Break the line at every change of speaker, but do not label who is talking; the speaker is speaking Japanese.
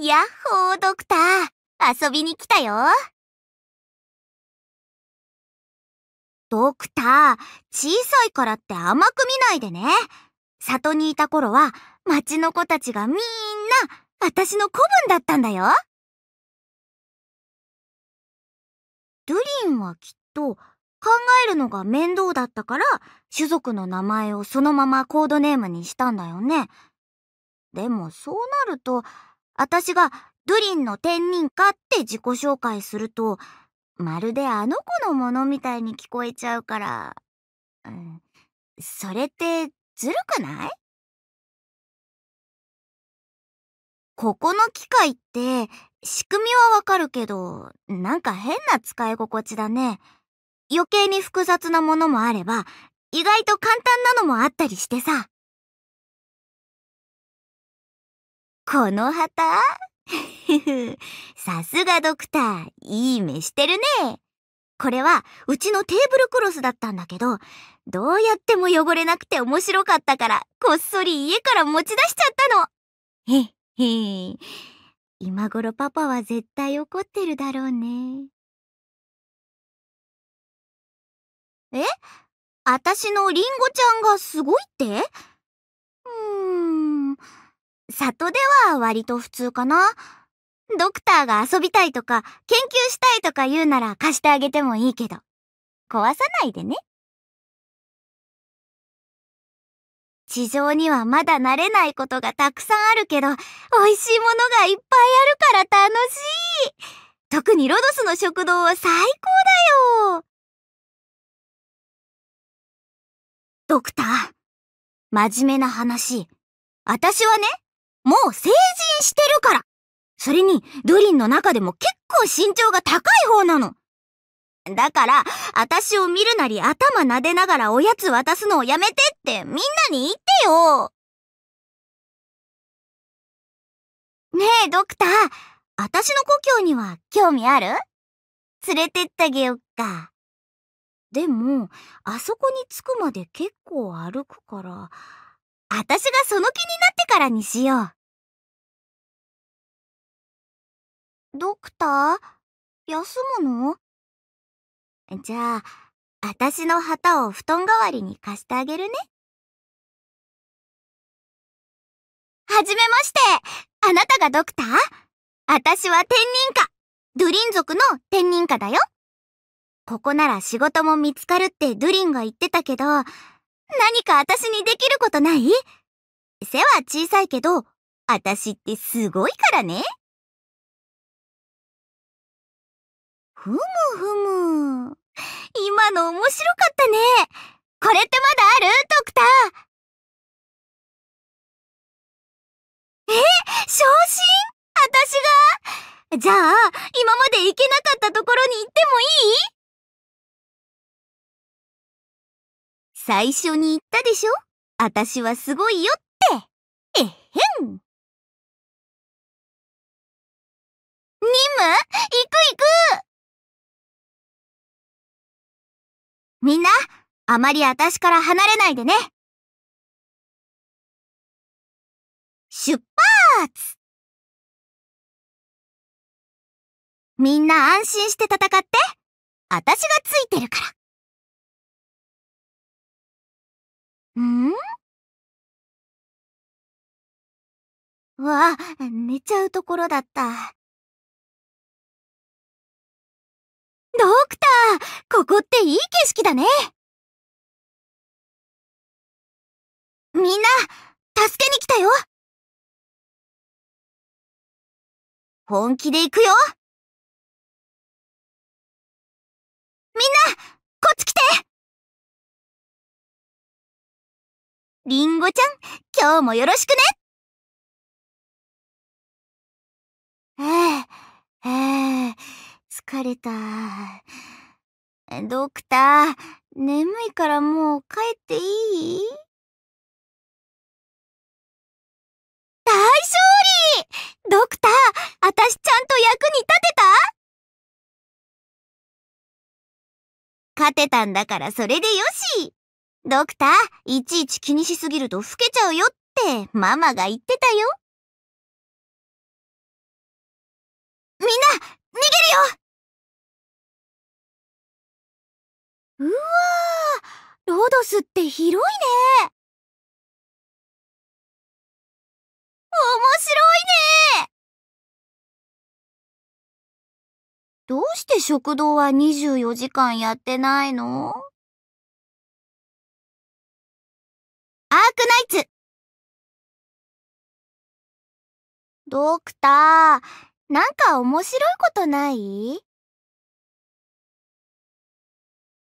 やっほードクター遊びに来たよド
クター小さいからって甘く見ないでね里にいた頃は町の子たちがみんな私の子分だったんだよドゥリンはきっと考えるのが面倒だったから種族の名前をそのままコードネームにしたんだよね。でもそうなると私がドゥリンの天人かって自己紹介すると、まるであの子のものみたいに聞こえちゃうから、うん、それって
ずるくない
ここの機械って仕組みはわかるけど、なんか変な使い心地だね。余計に複雑なものもあれば、意外と簡単なのもあったりしてさ。この旗 さすがドクター、いい目してるね。これはうちのテーブルクロスだったんだけど、どうやっても汚れなくて面白かったから、こっそり家から持ち出しちゃったの。へっへ。今頃パパは絶
対怒ってるだろうね。
えあたしのりんごちゃんがすごいってうーん。里では割と普通かな。ドクターが遊びたいとか、研究したいとか言うなら貸してあげてもいいけど、壊さない
でね。地上にはまだ慣れ
ないことがたくさんあるけど、美味しいものがいっぱいあるから楽しい特にロドスの食堂は最高だよ
ドクター、真面目な話。
私はね、もう成人してるから。それに、ドリンの中でも結構身長が高い方なの。だから、私を見るなり頭撫でながらおやつ渡すのをやめてってみんなに言ってよ。
ねえ、ドクター。私の故郷
には興味ある連れてってあげよっか。でも、あそこに着くまで結構歩くから、私がその気になっ
てからにしよう。ドクター休むのじゃあ、私の旗を布団代わりに貸してあげるね。
はじめましてあなたがドクター私は天人家ドゥリン族の天人家だよここなら仕事も見つかるってドゥリンが言ってたけど、何か私にできることない背は小さいけど、私ってすごいからね。
ふむふむ。今の面白かったね。これってまだあるドクター。え昇進私がじゃあ、今まで行けなかったところに行ってもいい最初に言ったでしょ私はすごいよってえへん任務行く行くみんな、あまり私から離れないでね出発みんな安心して戦って私がついてるからんわあ、寝ちゃうところだった。ドクターここっていい景色だねみんな、助けに来たよ本気で行くよりんごちゃん、今日もよろしくねええ、疲れた。ドクター、眠いからもう帰っていい大勝利ドクター、あたしちゃんと役に立てた勝てたんだからそれでよしドクター、いちいち気にしすぎると老けちゃうよってママが言ってたよ。みんな、逃げるようわー、ロドスって広いね。面白いねどうして食堂は24時間やってないのアークナイツドクター、なんか面白いことない